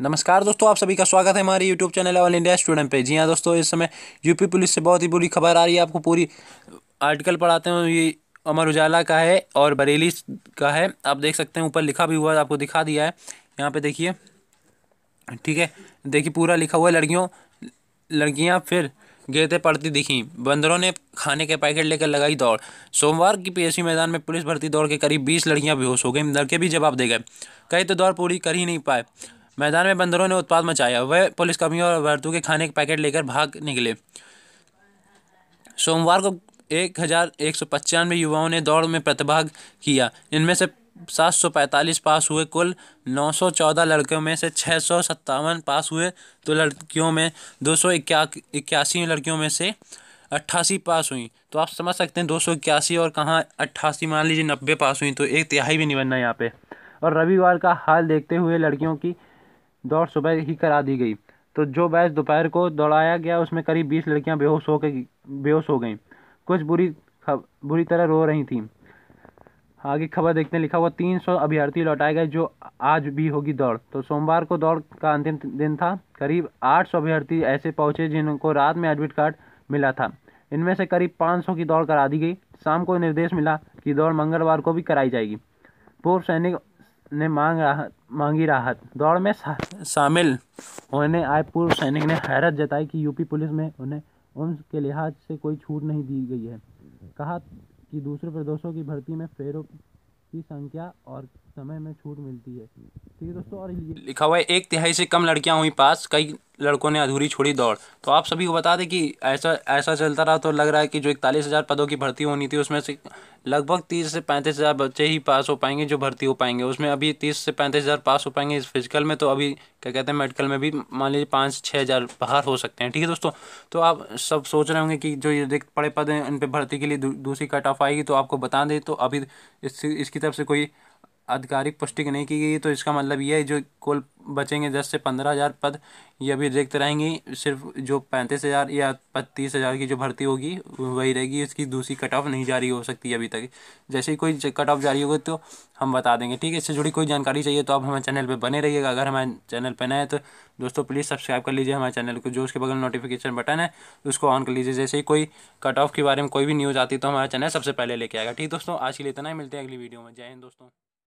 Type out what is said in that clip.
नमस्कार दोस्तों आप सभी का स्वागत है हमारे YouTube channel all India student पे जी हाँ दोस्तों इस समय यूपी पुलिस से बहुत ही बुरी खबर आ रही है आपको पूरी आर्टिकल पढ़ाते हैं ये अमर उजाला का है और बरेली का है आप देख सकते हैं ऊपर लिखा भी हुआ है आपको दिखा दिया है यहाँ पे देखिए ठीक है देखिए पूरा लिखा हुआ है लड़कियों लड़कियाँ फिर गेते पड़ती दिखीं बंदरों ने खाने के पैकेट लेकर लगाई दौड़ सोमवार की पी मैदान में पुलिस भर्ती दौड़ के करीब बीस लड़कियां बेहोश हो गई लड़के भी जवाब दे गए कई तो दौड़ पूरी कर ही नहीं पाए मैदान में बंदरों ने उत्पाद मचाया वह पुलिसकर्मियों और वर्तू के खाने के पैकेट लेकर भाग निकले सोमवार को एक हज़ार एक सौ पचानवे युवाओं ने दौड़ में प्रतिभाग किया इनमें से सात सौ पैंतालीस पास हुए कुल नौ सौ चौदह लड़कियों में से छः सौ सत्तावन पास हुए तो लड़कियों में दो सौ इक्यासी लड़कियों में से अट्ठासी पास हुई तो आप समझ सकते हैं दो सौ इक्यासी और कहाँ अट्ठासी मान लीजिए नब्बे पास हुई तो एक तिहाई भी नहीं बनना यहाँ पे और रविवार का हाल देखते हुए लड़कियों की दौड़ सुबह ही करा दी गई तो जो बैच दोपहर को दौड़ाया गया उसमें करीब बीस लड़कियां बेहोश हो गई बेहोश हो गईं कुछ बुरी बुरी तरह रो रही थीं आगे खबर देखते हैं लिखा हुआ तीन सौ अभ्यर्थी लौटाए गए जो आज भी होगी दौड़ तो सोमवार को दौड़ का अंतिम दिन था करीब आठ सौ अभ्यर्थी ऐसे पहुंचे जिनको रात में एडमिट कार्ड मिला था इनमें से करीब पाँच सौ की दौड़ करा दी गई शाम को निर्देश मिला कि दौड़ मंगलवार को भी कराई जाएगी पूर्व सैनिक ने मांग राहत मांगी राहत दौड़ में शामिल होने आए पूर्व सैनिक ने हैरत जताई कि यूपी पुलिस में उन्हें उनके लिहाज से कोई छूट नहीं दी गई है कहा कि दूसरे प्रदेशों की भर्ती में फेरों की संख्या और समय में छूट मिलती है ठीक है दोस्तों और लिखा हुआ है एक तिहाई से कम लड़कियां हुई पास कई लड़कों ने अधूरी छोड़ी दौड़ तो आप सभी को बता दें कि ऐसा ऐसा चलता रहा तो लग रहा है कि जो इकतालीस हज़ार पदों की भर्ती होनी थी उसमें से लगभग तीस से पैंतीस हज़ार बच्चे ही पास हो पाएंगे जो भर्ती हो पाएंगे उसमें अभी तीस से पैंतीस हज़ार पास हो पाएंगे इस फिजिकल में तो अभी क्या कहते हैं मेडिकल में भी मान लीजिए पाँच छः हज़ार बाहर हो सकते हैं ठीक है दोस्तों तो आप सब सोच रहे होंगे कि जो ये रिक्त पड़े पद हैं इन पर भर्ती के लिए दूसरी कट ऑफ आएगी तो आपको बता दें तो अभी इस इसकी तरफ से कोई आधिकारिक पुष्टि नहीं की गई तो इसका मतलब ये है जो कुल बचेंगे दस से पंद्रह हज़ार पद ये अभी देखते रहेंगे सिर्फ जो पैंतीस हज़ार या पत्तीस हज़ार की जो भर्ती होगी वही रहेगी इसकी दूसरी कट ऑफ नहीं जारी हो सकती अभी तक जैसे ही कोई कट ऑफ जारी होगी तो हम बता देंगे ठीक है इससे जुड़ी कोई जानकारी चाहिए तो आप हमारे चैनल पर बने रहिएगा अगर हमारे चैनल पर नए तो दोस्तों प्लीज़ सब्सक्राइब कर लीजिए हमारे चैनल को जो उसके बगल नोटिफिकेशन बटन है उसको ऑन कर लीजिए जैसे ही कोई कट ऑफ के बारे में कोई भी न्यूज़ आती है तो हमारा चैनल सबसे पहले लेके आएगा ठीक दोस्तों आज के लिए इतना ही मिलते हैं अगली वीडियो में जय हिंद दोस्तों